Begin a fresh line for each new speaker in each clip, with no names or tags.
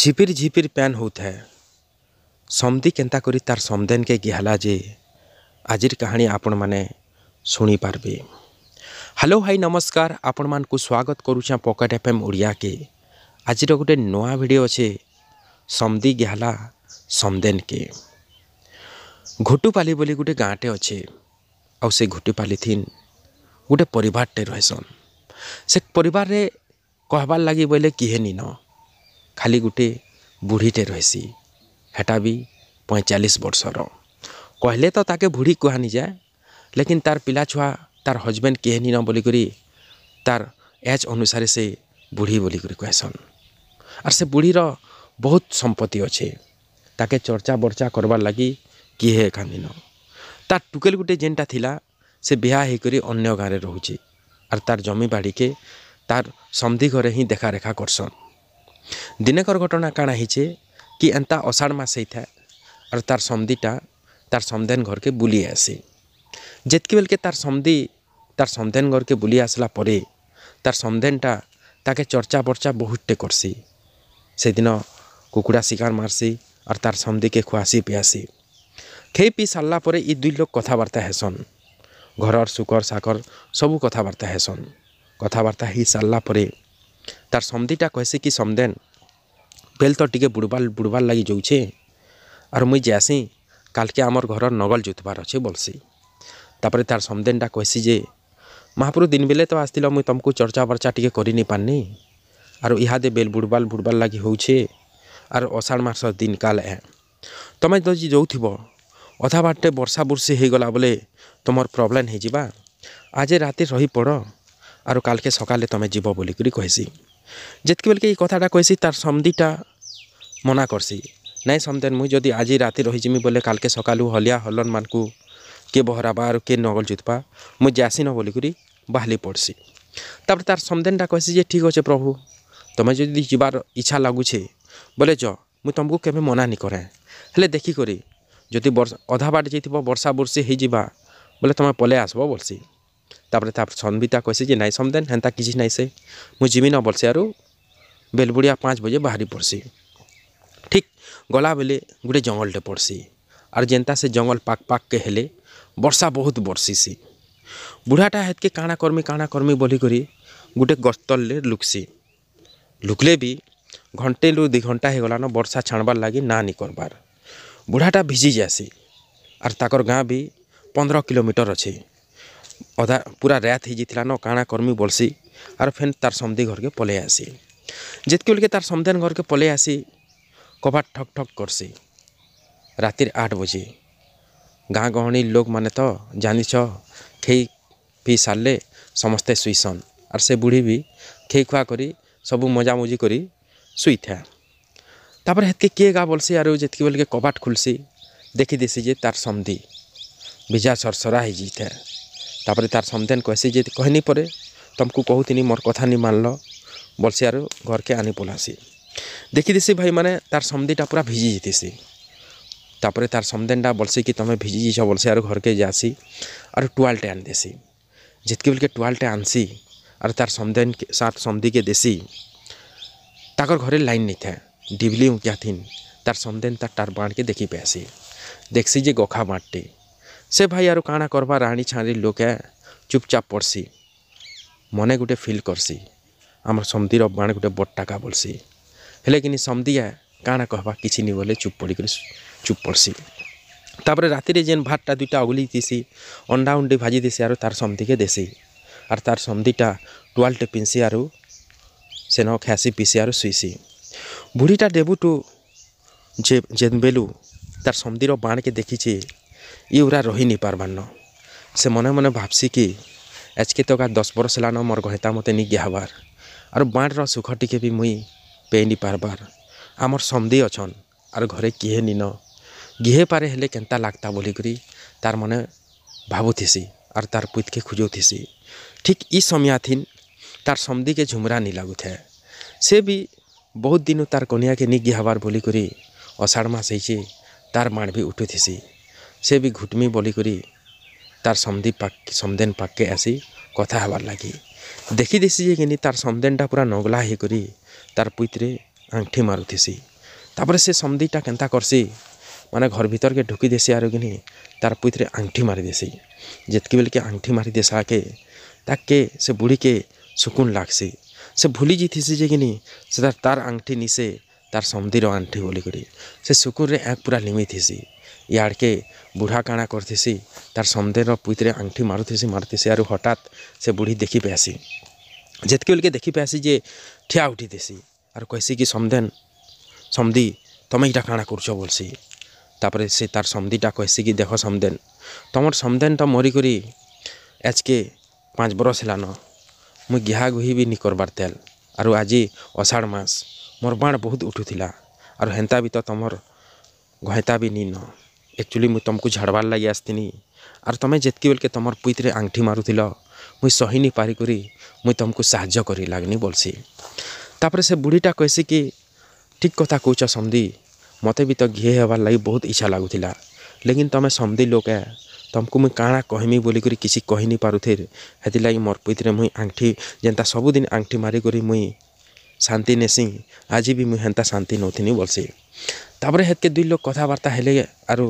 ঝিপির ঝিপির pan হউଥାଏ ସମଦି କେନ୍ତା କରି ତାର୍ ସମଦେନକେ ଗିହାଲା ଯେ ଆଜିର କାହାଣୀ ଆପଣମାନେ ଶୁଣିପାରବେ ହ୍ୟାଲୋ ଭାଇ ନମସ୍କାର ଆପଣମାନଙ୍କୁ ସ୍ୱାଗତ କରୁଛେଁ ପକେଟ୍ ଏଫ୍ ଏମ୍ ଓଡ଼ିଆକେ ଆଜିର ଗୋଟେ ନୂଆ ଭିଡ଼ିଓ ଅଛେ ସମଦି ଗିହାଲା ସମଦେନକେ ଘୁଟୁପାଲି ବୋଲି ଗୋଟେ ଗାଁଟେ ଅଛେ ଆଉ ସେ ଘୁଟୁପାଲି ଥିନ୍ ଗୋଟେ ପରିବାରଟେ ରହେସନ୍ ସେ ପରିବାରରେ କହବାର୍ ଲାଗି ବୋଇଲେ କିହେ ନିନ ଖାଲି ଗୁଟେ ବୁଢ଼ୀଟେ ରହିସି ହେଟା ବି ପଇଁଚାଲିଶ ବର୍ଷର କହିଲେ ତ ତାକେ ବୁଢ଼ୀ କୁହାନିଯାଏ ଲେକିନ୍ ତାର୍ ପିଲା ଛୁଆ ତାର୍ ହଜବେଣ୍ଡ କେହି ନିନ ବୋଲିକରି ତାର୍ ଏଜ୍ ଅନୁସାରେ ସେ ବୁଢ଼ୀ ବୋଲିକରି କହେସନ୍ ଆର୍ ସେ ବୁଢ଼ୀର ବହୁତ ସମ୍ପତ୍ତି ଅଛେ ତାକେ ଚର୍ଚ୍ଚା ବର୍ଚ୍ଚା କର୍ବାର୍ ଲାଗି କିହେ ଏକା ନିନ ତାର୍ ଟୁକେଲ୍ ଗୁଟେ ଯେନ୍ଟା ଥିଲା ସେ ବିହା ହେଇକରି ଅନ୍ୟ ଗାଁରେ ରହୁଛେ ଆର୍ ତାର୍ ଜମି ବାଡ଼ିକେ ତାର୍ ସନ୍ଧି ଘରେ ହିଁ ଦେଖାରେଖା କର୍ସନ୍ ଦିନେକର ଘଟଣା କାଣା ହେଇଛେ କି ଏନ୍ତା ଅଷାଢ଼ ମାସ ହେଇଥାଏ ଆର୍ ତାର୍ ସମଧିଟା ତାର୍ ସମଧେନ୍ ଘରକେ ବୁଲି ଆସେ ଯେତ୍କି ବେଲ୍କେ ତାର୍ ସମଧି ତାର୍ ସମଧେନ୍ ଘରକେ ବୁଲି ଆସିଲା ପରେ ତାର୍ ସମଧେନ୍ଟା ତାକେ ଚର୍ଚ୍ଚା ବର୍ଚ୍ଚା ବହୁତଟେ କର୍ସି ସେଦିନ କୁକୁଡ଼ା ଶିକାର ମାର୍ସି ଆର୍ ତାର୍ ସମ୍ଧିକେ ଖୁଆସି ପିଆସି ଖେଇ ପିଇ ସାରିଲା ପରେ ଇ ଦୁଇ ଲୋକ କଥାବାର୍ତ୍ତା ହେସନ୍ ଘରର ସୁକର ସାକର ସବୁ କଥାବାର୍ତ୍ତା ହେସନ୍ କଥାବାର୍ତ୍ତା ହେଇ ସାରିଲା ପରେ ତାର୍ ସମଧିଟା କହେସି କି ସମଦେନ୍ ବେଲ୍ ତ ଟିକେ ବୁଡ଼ବାର୍ ବୁଡ଼ବାର୍ ଲାଗି ଯଉଛେ ଆର୍ ମୁଇଁ ଯାଏସିଁ କାଲ୍କେ ଆମର୍ ଘରର୍ ନଙ୍ଗଲ୍ ଜୁତ୍ବାର୍ ଅଛେ ବୋଲ୍ସି ତା'ପରେ ତାର୍ ସମଦେନ୍ଟା କହେସି ଯେ ମହାପୁରୁ ଦିନ୍ ବେଲେ ତ ଆସିଥିଲ ମୁଇଁ ତମ୍କୁ ଚର୍ଚ୍ଚା ବର୍ଚ୍ଚା ଟିକେ କରିନି ପାର୍ନି ଆରୁ ଇହାଦେ ବେଲ୍ ବୁଡ଼ବାର୍ ବୁଡ଼ବାର୍ ଲାଗି ହଉଛେ ଆର୍ ଅଷାଢ଼୍ ମାସର୍ ଦିନ୍ କାଲ୍ ଏ ତମେ ଯଦି ଯଉଥିବ ଅଧା ବାଟେ ବର୍ଷା ବୁର୍ଷି ହେଇଗଲା ବେଲେ ତମର୍ ପ୍ରୋବ୍ଲେମ୍ ହେଇଯିବା ଆଜି ରାତି ରହିପଡ଼ আর কালকে সকালে তুমি যাব বলিকি কহেছি যেতকি বেলকে এই কথাটা কহেছি তার সন্ধিটা ମନା କର୍ସି ନାଇଁ ସମତେନ୍ ମୁଇଁ ଯଦି ଆଜି ରାତି ରହିଯିମି ବୋଲେ କାଲ୍କେ ସକାଲୁ ହଲିଆ ହଲନ୍ମାନଙ୍କୁ କିଏ ବହରାବା ଆରୁ କିଏ ନଗଲ ଜୁତ୍ବା ମୁଇଁ ଯାସିନ ବୋଲିକରି ବାହାଲି ପଡ଼୍ସି ତାପରେ ତାର୍ ସମଦେନ୍ଟା କହେସି ଯେ ଠିକ୍ ଅଛେ ପ୍ରଭୁ ତମେ ଯଦି ଯିବାର ଇଚ୍ଛା ଲାଗୁଛେ ବୋଲେ ଯ ମୁଇଁ ତମକୁ କେବେ ମନା ନି କରେ ହେଲେ ଦେଖିକରି ଯଦି ବର୍ଷା ଅଧା ବାଟ ଯାଇଥିବ ବର୍ଷା ବର୍ଷି ହେଇଯିବା ବୋଲେ ତମେ ପଲେଇ ଆସ୍ବ ବୋଲ୍ସି ତାପରେ ତାପରେ ସନ୍ବିତା କହିସି ଯେ ନାଇଁ ସମଦେନ୍ ହେନ୍ତା କିଛି ନାଇଁ ସେ ମୁଇଁ ଯିମି ନ ବଲସି ଆରୁ ବେଲବୁଡ଼ିଆ ପାଞ୍ଚ ବଜେ ବାହାରି ପଡ଼୍ସି ଠିକ୍ ଗଲାବେଲେ ଗୁଟେ ଜଙ୍ଗଲଟେ ପଡ଼୍ସି ଆର୍ ଯେନ୍ତା ସେ ଜଙ୍ଗଲ ପାକ୍ ପାକ୍କେ ହେଲେ ବର୍ଷା ବହୁତ ବର୍ଷିସି ବୁଢ଼ାଟା ହେତ୍କେ କାଣା କର୍ମି କାଣା କର୍ମି ବୋଲିକରି ଗୁଟେ ଗଛ ତଲ୍ରେ ଲୁକ୍ସି ଲୁକ୍ଲେ ବି ଘଣ୍ଟେରୁ ଦୁଇ ଘଣ୍ଟା ହେଇଗଲାନ ବର୍ଷା ଛାଡ଼ବାର୍ ଲାଗି ନା ନି କର୍ବାର୍ ବୁଢ଼ାଟା ଭିଜି ଯାଏସି ଆର୍ ତାକର୍ ଗାଁ ବି ପନ୍ଦର କିଲୋମିଟର ଅଛେ अदा पूरा रात हो जाइए न काणा करमी बोलसी आर फेन तार समी घर के पलै आसी जितके बल के तार समेन घर के पलै आसी कबाट ठक ठक करसी रातिर आठ बजे गाँ गहणी लोक मैंने तो जानी खेई पी सारे समस्ते सुईसन आर से बुढ़ी भी खेई खुआ कर सब मजामुजी कर सुपर हेतके किए गाँ बोलसी आर जितके बल कबाट खुलसी देखी देसी जे तार समी भिजा सरसरा हो जाए तापर तार समधेन कहसी जी कहनी पर तुमको कहूनी मोर कथा नहीं मानल बलसी आर घर के आनी पलासी देखी देसी भाई मैंने तार समधिटा पूरा भिजी जीतीसी तापर तार समधेनटा बलसी कि तुम्हें भिजी जीछ बलसी आर घर के जासी आर टुआलटे आनी देसी जितके बिल्के टुआलटे आनसी आर तार समधेन सार समधि के देसी ताकर घरे लाइन नहीं था डिबली क्या थी तार समधेन तार टार बाण के देखी पैसी देखसी जे गखा बाँटटी ସେ ଭାଇ ଆରୁ କାଣା କର୍ବା ରାହାଣି ଛାଣିରି ଲୋକେ ଚୁପଚାପ୍ ପଡ଼୍ସି ମନେ ଗୁଟେ ଫିଲ୍ କର୍ସି ଆମର୍ ସମଧିର ବାଣ ଗୁଟେ ବଡ଼୍ଟାକା ବୋଲ୍ସି ହେଲେ କିନି ସମଧିଆ କାଣା କହବା କିଛି ନି ବୋଲେ ଚୁପ୍ ପଡ଼ିକରି ଚୁପ୍ ପଡ଼୍ସି ତାପରେ ରାତିରେ ଯେନ୍ ଭାତଟା ଦୁଇଟା ଅଗୁଲି ଦିସି ଅଣ୍ଡା ଉଣ୍ଡି ଭାଜି ଦେସି ଆରୁ ତାର୍ ସମଧିକେ ଦେସି ଆର୍ ତାର୍ ସମଧିଟା ଟୁଆଲ୍ଟେ ପିନ୍ସି ଆରୁ ସେନ ଖାଏସି ପିସି ଆରୁ ଶୁଇସି ବୁଢ଼ୀଟା ଡେବୁଟୁ ଯେ ଯେନ୍ ବେଲୁ ତାର୍ ସମଧିର ବାଣକେ ଦେଖିଛି ଇଉରା ରହି ନି ପାର୍ବାର୍ନ ସେ ମନେ ମନେ ଭାବ୍ସି କି ଏଜ୍କେ ତକା ଦଶ୍ ବରଷ୍ ହେଲାନ ମୋର୍ ଗହିତା ମତେ ନି ଗିହାବାର୍ ଆରୁ ବାଣ୍ଟ୍ର ସୁଖ ଟିକେ ବି ମୁଇଁ ପେଇ ନି ପାର୍ବାର୍ ଆମର୍ ସମଦି ଅଛନ୍ ଆର୍ ଘରେ କିହେ ନିନ ଗିହେ ପାରେ ହେଲେ କେନ୍ତା ଲାଗ୍ତା ବୋଲିକରି ତାର୍ ମନେ ଭାବୁଥିସି ଆର୍ ତାର୍ ପୁତ୍କେ ଖୁଜୁଥିସି ଠିକ୍ ଇ ସମିଆଥିନ୍ ତାର୍ ସମଦିକେ ଝୁମ୍ରା ନି ଲାଗୁଥାଏ ସେ ବି ବହୁତ୍ ଦିନୁ ତାର୍ କନିଆକେ ନି ଗିହାବାର୍ ବୋଲିକରି ଅଷାଢ଼୍ ମାସ୍ ହେଇଛେ ତାର୍ ମାଣ୍ ବି ଉଠୁଥିସି से भी घुटमी बोलिक तार समी समदेन पाके आसी कथा हबार लगी देखी देसी जे कि तार समदेनटा पूरा नगला होकरी तार पुईतरे आंगठी मारुसी तापर से समदीटा के करसी मैंने घर भितर के ढुकी देसी आर कि तार पुईतरे आंगठी मारिदेसी जितक बेल के आंगठी मारिदेसा के ताके से बुढ़ी के सुकून लागसी से भूली जीतीसी जे कि तार आंगठी निशे तार समीर आंगठी बोलिक से सुकुन एक पूरा लिमिथीसी ଇଆଡ଼୍କେ ବୁଢ଼ା କାଣା କରିଥିସି ତାର୍ ସମଦେର ପୁଇତ୍ରେ ଆଙ୍ଗ୍ଠି ମାରୁଥିସି ମାରୁଥିସି ଆରୁ ହଠାତ୍ ସେ ବୁଢ଼ୀ ଦେଖି ପାଏସି ଯେତ୍କି ବେଲ୍କେ ଦେଖି ପାଏସି ଯେ ଠିଆ ଉଠିଥିସି ଆରୁ କହେସି କି ସମଦେନ୍ ସମଦି ତମେ ଇଟା କାଣା କରୁଛ ବୋଲ୍ସି ତାପରେ ସେ ତାର୍ ସମଦିଟା କହେସି କି ଦେଖ ସମଦେନ୍ ତମର୍ ସମଦେନ୍ଟା ମରିକରି ଆଜ୍କେ ପାଞ୍ଚ ବରଷ୍ ହେଲାନ ମୁଇଁ ଘିହା ଗୁହି ବି ନି କର୍ବାର୍ ତେଲ୍ ଆରୁ ଆଜି ଅଷାଢ଼୍ ମାସ୍ ମୋର୍ ବାଣ୍ ବହୁତ୍ ଉଠୁଥିଲା ଆରୁ ହେନ୍ତା ବି ତ ତମର୍ ଘଏତା ବି ନିନ ଏକ୍ଚୁଆଲି ମୁଇଁ ତମକୁ ଝାଡ଼ବାର୍ ଲାଗି ଆସିଥିନି ଆର୍ ତମେ ଯେତ୍କି ବେଲ୍କେ ତମର୍ ପୁଇତ୍ରେ ଆଙ୍ଗ୍ଠି ମାରୁଥିଲ ମୁଇଁ ସହି ନି ପାରିକରି ମୁଇଁ ତମକୁ ସାହାଯ୍ୟ କରି ଲାଗ୍ନି ବୋଲ୍ସି ତାପରେ ସେ ବୁଢ଼ୀଟା କହେସି କି ଠିକ୍ କଥା କହୁଛ ସମଧି ମତେ ବି ତ ଘିଏ ହେବାର୍ ଲାଗି ବହୁତ୍ ଇଚ୍ଛା ଲାଗୁଥିଲା ଲେକିନ୍ ତମେ ସମଧି ଲୋକ୍ ଏ ତମ୍କୁ ମୁଇଁ କାଣା କହେମି ବୋଲିକରି କିଛି କହି ନି ପାରୁଥିର୍ ହେଥିର୍ଲାଗି ମୋର୍ ପୁଇତ୍ରେ ମୁଇଁ ଆଙ୍ଗ୍ଠି ଯେନ୍ତା ସବୁଦିନ ଆଙ୍ଗ୍ଠି ମାରିକରି ମୁଇଁ ଶାନ୍ତି ନେସି ଆଜି ବି ମୁଇଁ ହେନ୍ତା ଶାନ୍ତି ନଉଥିନି ବୋଲ୍ସି ତାପରେ ହେତ୍କେ ଦୁଇ ଲୋକ୍ କଥାବାର୍ତ୍ତା ହେଲେ ଆରୁ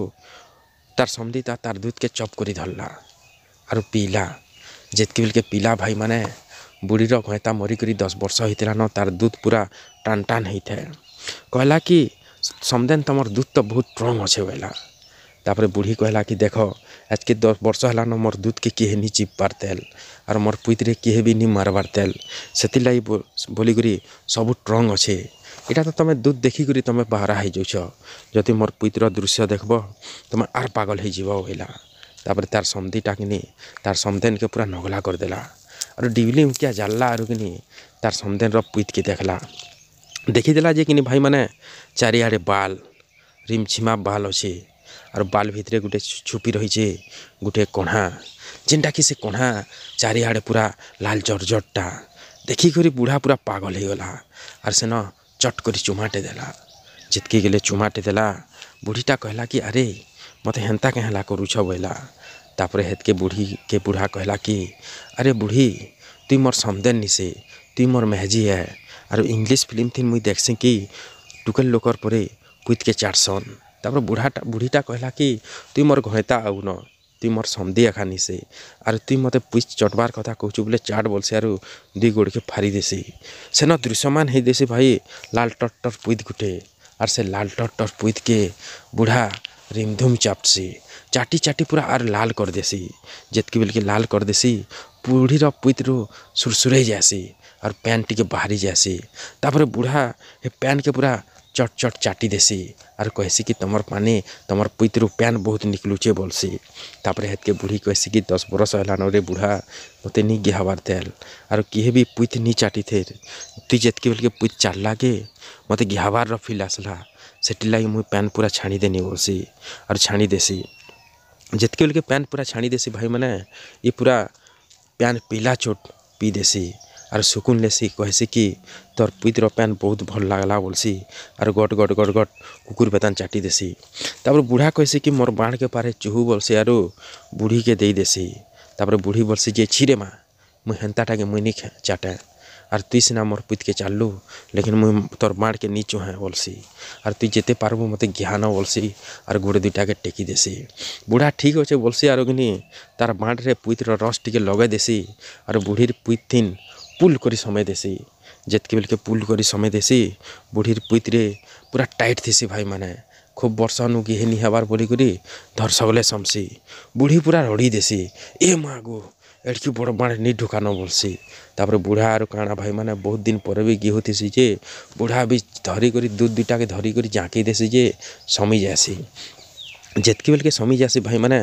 ତାର୍ ସମଦିତା ତାର୍ ଦୁଧ୍କେ ଚପ୍ କରି ଧର୍ଲା ଆରୁ ପିଇଲା ଯେତ୍କି ବେଲ୍କେ ପିଇଲା ଭାଇମାନେ ବୁଢ଼ୀର ଘଏଁତା ମରିକରି ଦଶ୍ ବର୍ଷ ହେଇଥିଲାନ ତାର୍ ଦୁଧ୍ ପୁରା ଟାନ୍ ଟାନ୍ ହେଇଥାଏ କହେଲା କି ସମଦେନ୍ ତମର୍ ଦୁଧ୍ ତ ବହୁତ୍ ଷ୍ଟ୍ରଙ୍ଗ୍ ଅଛେ ବଏଲା ତାପରେ ବୁଢ଼ୀ କହିଲା କି ଦେଖ ଆଜକେ ଦଶ ବର୍ଷ ହେଲାନ ମୋର୍ ଦୁଧକେ କିହେ ନି ଚିପ୍ବାର୍ ତେଲ୍ ଆର୍ ମୋର୍ ପୁଇତ୍ରେ କିହେ ବି ନି ମାର୍ବାର୍ ତେଲ୍ ସେଥିର୍ଲାଗି ବୋଲିକରି ସବୁ ଟ୍ରଙ୍ଗ୍ ଅଛେ ଇଟା ତ ତମେ ଦୁଧ୍ ଦେଖିକରି ତମେ ବାହାରା ହେଇଯାଉଛ ଯଦି ମୋର୍ ପୁଇତ୍ର ଦୃଶ୍ୟ ଦେଖ୍ବ ତମେ ଆର୍ ପାଗଲ୍ ହେଇଯିବ ବୋଇଲା ତାପରେ ତାର୍ ସମଧିଟା କିନି ତାର୍ ସମଧେନ୍କେ ପୁରା ନଗଲା କରିଦେଲା ଆରୁ ଡିବିଲି ଉଙ୍କିଆ ଜାଲ୍ଲା ଆରୁ କିନି ତାର୍ ସମଧେନ୍ର ପୁଇତ୍କେ ଦେଖ୍ଲା ଦେଖିଦେଲା ଯେ କିନି ଭାଇମାନେ ଚାରିଆଡ଼େ ବାଲ୍ ରିମ୍ଝିମା ବାଲ୍ ଅଛେ আর বাল ভিতরে গোটে ছুপি রয়েছে গোটে কণা যেটাকি সে কণা চারিআড়ে পুরা লাল জর্জরটা ଦେଖିକରି ବୁଢ଼ା ପୁରା ପାଗଲ ହେଇଗଲା ଆର୍ ସେନ ଚଟ୍ କରି ଚୁମାଟେ ଦେଲା ଯେତ୍କି ଗଲେ ଚୁମାଟେ ଦେଲା ବୁଢ଼ୀଟା କହିଲା କି ଆରେ ମୋତେ ହେନ୍ତା କାଁ ହେଲା କରୁଛ ବୋଇଲା ତାପରେ ହେତ୍କେ ବୁଢ଼ୀକେ ବୁଢ଼ା କହିଲା କି ଆରେ ବୁଢ଼ୀ ତୁଇ ମୋର୍ ସମଦେନ୍ ନିସେ ତୁଇ ମୋର୍ ମେହଜି ହେ ଆରୁ ଇଂଲିଶ ଫିଲ୍ମ ଥିନ୍ ମୁଇଁ ଦେଖ୍ସି କି ଟୁକେଲ୍ ଲୋକର୍ ପରେ କୁଇତ୍କେ ଚାଟ୍ସନ୍ ତା'ପରେ ବୁଢ଼ାଟା ବୁଢ଼ୀଟା କହିଲା କି ତୁଇ ମୋର୍ ଘଏତା ଆଉନ ତୁଇ ମୋର୍ ସମଧି ଏଖା ନିସେ ଆରୁ ତୁଇ ମୋତେ ପୁଇଚ୍ ଚଟ୍ବାର୍ କଥା କହୁଛୁ ବୋଲେ ଚାଟ୍ ବୋଲ୍ସି ଆରୁ ଦୁଇ ଗୋଡ଼କେ ଫାରି ଦେସି ସେନ ଦୃଶ୍ୟମାନ ହେଇଦେସି ଭାଇ ଲାଲ୍ ଟର୍ ଟର୍ ପୁଇତ୍ ଗୁଟେ ଆର୍ ସେ ଲାଲ୍ ଟର୍ ଟର୍ ପୁଇତ୍କେ ବୁଢ଼ା ରିମ୍ଧୁମ୍ ଚାପ୍ସି ଚାଟି ଚାଟି ପୁରା ଆର୍ ଲାଲ୍ କରିଦେସି ଯେତ୍କି ବେଲ୍କି ଲାଲ୍ କରିଦେସି ବୁଢ଼ୀର ପୁଇତ୍ରୁ ସୁର୍ସୁରେଇ ଯାଏସି ଆର୍ ପାଏନ୍ ଟିକେ ବାହାରି ଯାଏସି ତା'ପରେ ବୁଢ଼ା ହେ ପାଏନ୍କେ ପୁରା चट चट चाटी देसी आर कहसी कि तुम पानी तुम पुईतर पैन बहुत निकलुचे बोलसी तापर हेतके बुढ़ी कहसी कि दस बरस हलान रे बुढ़ा मत नहीं गेहबार तेल आर किए भी पुईत नहीं चाटी थे तु जेतक बेल के पुईत चाट के मत गेहबार फिल आसला से लगे मुई पैन पूरा छाणी देनी बोलसी आर छाणी देसी जेतके बेल के पैन पूरा छाणी देसी भाई मैंने ये पूरा पैन पीला चोट पी देसी आर सुकून ले कहसी कि तोर पुत्र पैन बहुत भल लगला बोलसी आर गट गट गट गट कुकुर बेतान चाटी देसी तापर बुढ़ा कहसी कि मोर बाण के पारे चुहू बोलसी आर बुढ़ी के देसी तापर बुढ़ी बोलसी जे छिरे माँ मुई हेन्ताटा के मुई नहीं चाटे आर तु सिना मोर पुत के चालू लेकिन मुई तोर बाण के नी चुहे बोलसी आर तु जिते पार्ब मत ज्ञान बोलसी आर गोड़े दुईटा के टेकी देसी बुढ़ा ठीक अच्छे बोलसी आर कि तार बाण रे पुईतर रस टिके लगे देसी आर बुढ़ीर पुईत थीन ପୁଲ୍ କରି ସମୟ ଦେସି ଯେତ୍କି ବେଲ୍କେ ପୁଲ୍ କରି ସମୟ ଦେସି ବୁଢ଼ୀର୍ ପୁଇତ୍ରେ ପୁରା ଟାଇଟ୍ ଥିସି ଭାଇମାନେ ଖୁବ୍ ବର୍ଷାନୁ କି ହେନି ହେବାର୍ ବୋଲିକରି ଧର୍ ସଗଲେ ସମ୍ସି ବୁଢ଼ୀ ପୁରା ରଡ଼ି ଦେସି ଏ ମା' ଗୋ ଏଠିକି ବଡ଼ ମାଡ଼୍ ନି ଢୁକାନ ବୋଲ୍ସି ତା'ପରେ ବୁଢ଼ା ଆରୁ କାଣା ଭାଇମାନେ ବହୁତ୍ ଦିନ୍ ପରେ ବି ଗି ହଉଥିସି ଯେ ବୁଢ଼ା ବି ଧରିକରି ଦୁଧ୍ ଦୁଇଟାକେ ଧରିକରି ଜାକି ଦେସି ଯେ ସମି ଯାଏସି ଯେତ୍କି ବେଲ୍କେ ସମି ଯାଏସି ଭାଇମାନେ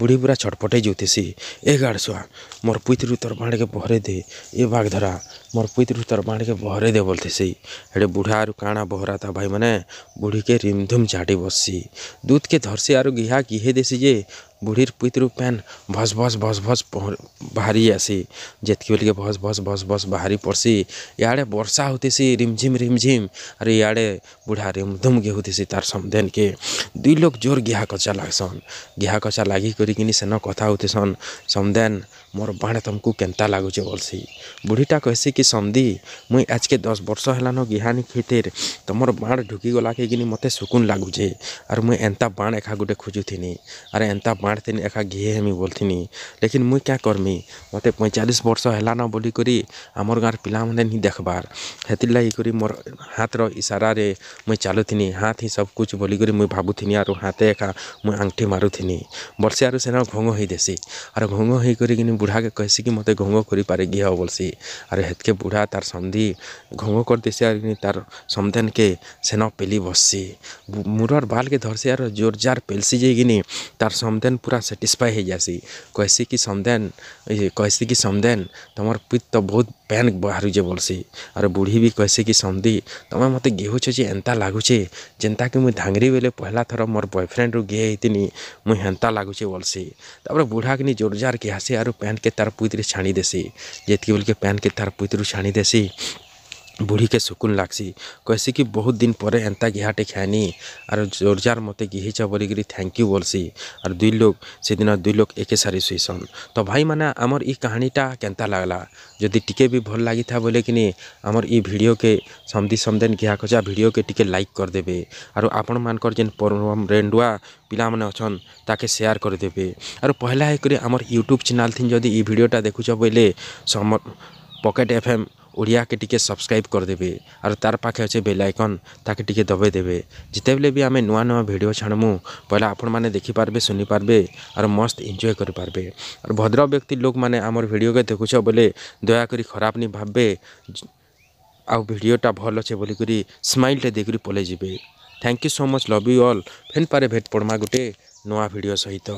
ବୁଢ଼ୀ ପୁରା ଛଟ୍ପଟେଇ ଯଉଥିସି ଏ ଗାଡ଼ ଶୁଆ ମୋର୍ ପୁଇତ୍ରୁ ତୋର୍ ବାଁଡ଼୍କେ ବହରେଇ ଦେ ଏ ବାଘ୍ ଧରା ମୋର୍ ପୁଇତ୍ରୁ ତୋର୍ ବାଁଡ଼୍କେ ବହରେଇ ଦେ ବୋଲ୍ଥିସି ହେଡ଼େ ବୁଢ଼ା ଆରୁ କାଣା ବହରା ତା ଭାଇମାନେ ବୁଢ଼ୀକେ ରିମ୍ଧୁମ୍ ଚାଟି ବସ୍ସି ଦୁଧ୍କେ ଧର୍ସି ଆରୁ ଗିହା ଗିହେ ଦେସି ଯେ बुढ़ीर पुतरु पैन भस भस भस भस बाहरी आसी जेतकी बोल के भस भस भस भस बाहरी पड़सी इड़े वर्षा होती रिमझिम रिमझिम आर इड़े बुढ़ा रिमधुम के होती तार समेन के दु लोग जोर गिहा कचा लगसन गिहा कचा लग कर सेन कथा होतीसन समदेन मोर बाण तुमको केन्ता लगुचे बोलसी बुढ़ीटा कहसी कि समदी मुई आज के दस वर्ष हलान गिहानी खेतेर तुम बाण ढुकी गला के मत सुकून लगुचे आर मुई एंता बाण एका गोटे खोजुनि आर एंता ମାରିଥିନି ଏକା ଘିଏ ହେମି ବୋଲିଥିନି ଲେକିନ୍ ମୁଇଁ କାଁ କର୍ମି ମତେ ପଇଁଚାଲିଶ୍ ବର୍ଷ ହେଲାନ ବୋଲିକରି ଆମର୍ ଗାଁର ପିଲାମାନେ ନି ଦେଖ୍ବାର୍ ହେଥିର୍ଲାଗି କରି ମୋର୍ ହାତ୍ର ଇସାରାରେ ମୁଇଁ ଚାଲୁଥିନି ହାତ୍ ହିଁ ସବ୍କୁଛ୍ ବୋଲିକରି ମୁଇଁ ଭାବୁଥିନି ଆରୁ ହାତେ ଏକା ମୁଇଁ ଆଙ୍ଗ୍ଠି ମାରୁଥିନି ବର୍ଷେ ଆରୁ ସେନ ଘୋଙ୍ଗ ହେଇଦେସି ଆରୁ ଘୋଙ୍ଗ ହେଇକରିକିନି ବୁଢ଼ାକେ କହେସି କି ମତେ ଘୋଙ୍ଗ କରିପାରେ ଘିଅ ବୋଲ୍ସି ଆରୁ ହେତ୍କେ ବୁଢ଼ା ତାର୍ ସନ୍ଧି ଘୋଙ୍ଗ କରିଦେସି ଆରୁ ତାର୍ ସମଧେନ୍କେ ସେନ ପେଲି ବସ୍ସି ମୁରର୍ ବାଲ୍କେ ଧର୍ସି ଆରୁ ଜୋର୍ ଜାର୍ ପେଲ୍ସି ଯାଇକିନି ତାର୍ ସମଧେନ୍ समदैन पुरा सेटिस्फाଏ ହେଇଯାଏସି କହେସି କି ସମଦେନ୍ ଏ କହେସି କି ସମଦେନ୍ ତମର୍ ପିତ୍ ତ ବହୁତ୍ ପେନ୍ ବାହାରୁଚେ ବୋଲ୍ସି ଆର୍ ବୁଢ଼ୀ ବି କହେସି କି ସମଦି ତମେ ମତେ ଗେହୁଛ ଯେ ଏନ୍ତା ଲାଗୁଛେ ଯେନ୍ତାକି ମୁଇଁ ଧାଙ୍ଗରି ବେଲେ ପହେଲା ଥର ମୋର୍ ବୟଫ୍ରେଣ୍ଡ୍ରୁ ଗେ ହେଇଥିନି ମୁଇଁ ହେନ୍ତା ଲାଗୁଛେ ବୋଲ୍ସି ତା'ପରେ ବୁଢ଼ାକିନି ଜୋର୍ଜାର୍ କି ଆସେ ଆରୁ ପେନ୍କେ ତାର୍ ପୁଇତ୍ରେ ଛାଣି ଦେସି ଯେତ୍କି ବେଲ୍କେ ପେନ୍କେ ତାର୍ ପୁଇତ୍ରୁ ଛାଣି ଦେସି ବୁଢ଼ୀକେ ଶୁକୁନ୍ ଲାଗ୍ସି କହେସି କି ବହୁତ୍ ଦିନ୍ ପରେ ଏନ୍ତା ଗିହାଟେ ଖାଏନି ଆର୍ ଜୋର୍ଜାର୍ ମତେ ଗିହିଚ ବୋଲିକିରି ଥ୍ୟାଙ୍କ୍ ୟୁ ବୋଲ୍ସି ଆର୍ ଦୁଇ ଲୋକ୍ ସେଦିନ ଦୁଇ ଲୋକ୍ ଏକେ ସାରି ଶୁଇସନ୍ ତ ଭାଇମାନେ ଆମର୍ ଇ କାହାଣୀଟା କେନ୍ତା ଲାଗ୍ଲା ଯଦି ଟିକେ ବି ଭଲ୍ ଲାଗିଥା ବୋଲେକିନି ଆମର୍ ଇ ଭିଡ଼ିଓକେ ସମଦି ସମଦେନ୍ ଘିହାକଚା ଭିଡ଼ିଓକେ ଟିକେ ଲାଇକ୍ କରିଦେବେ ଆରୁ ଆପଣମାନଙ୍କର ଯେନ୍ ରେଣ୍ଡୁଆ ପିଲାମାନେ ଅଛନ୍ ତାକେ ସେୟାର୍ କରିଦେବେ ଆରୁ ପହଲା ହେଇକରି ଆମର୍ ୟୁଟ୍ୟୁବ୍ ଚ୍ୟାନେଲ୍ ଥିନ୍ ଯଦି ଇ ଭିଡ଼ିଓଟା ଦେଖୁଛ ବୋଇଲେ ପକେଟ୍ ଏଫ୍ ଏମ୍ ଓଡ଼ିଆକେ ଟିକେ ସବସ୍କ୍ରାଇବ୍ କରିଦେବେ ଆର୍ ତାର୍ ପାଖେ ଅଛେ ବେଲ୍ ଆଇକନ୍ ତାକେ ଟିକେ ଦବେଇ ଦେବେ ଯେତେବେଲେ ବି ଆମେ ନୂଆ ନୂଆ ଭିଡ଼ିଓ ଛାଡ଼୍ମୁ ପହିଲା ଆପଣମାନେ ଦେଖିପାର୍ବେ ଶୁନିପାର୍ବେ ଆର୍ ମସ୍ତ ଏନ୍ଜୟ କରିପାର୍ବେ ଆର୍ ଭଦ୍ର ବ୍ୟକ୍ତି ଲୋକମାନେ ଆମର୍ ଭିଡ଼ିଓକେ ଦେଖୁଛ ବୋଲେ ଦୟାକରି ଖରାପ ନି ଭାବ୍ବେ ଆଉ ଭିଡ଼ିଓଟା ଭଲ୍ ଅଛେ ବୋଲିକରି ସ୍ମାଇଲ୍ଟେ ଦେଇକରି ପଲେଇ ଯିବେ thank you so much love you all ଫେନ୍ ପାରେ ଭେଟ୍ ପଡ଼୍ମା ଗୁଟେ ନୂଆ ଭିଡ଼ିଓ ସହିତ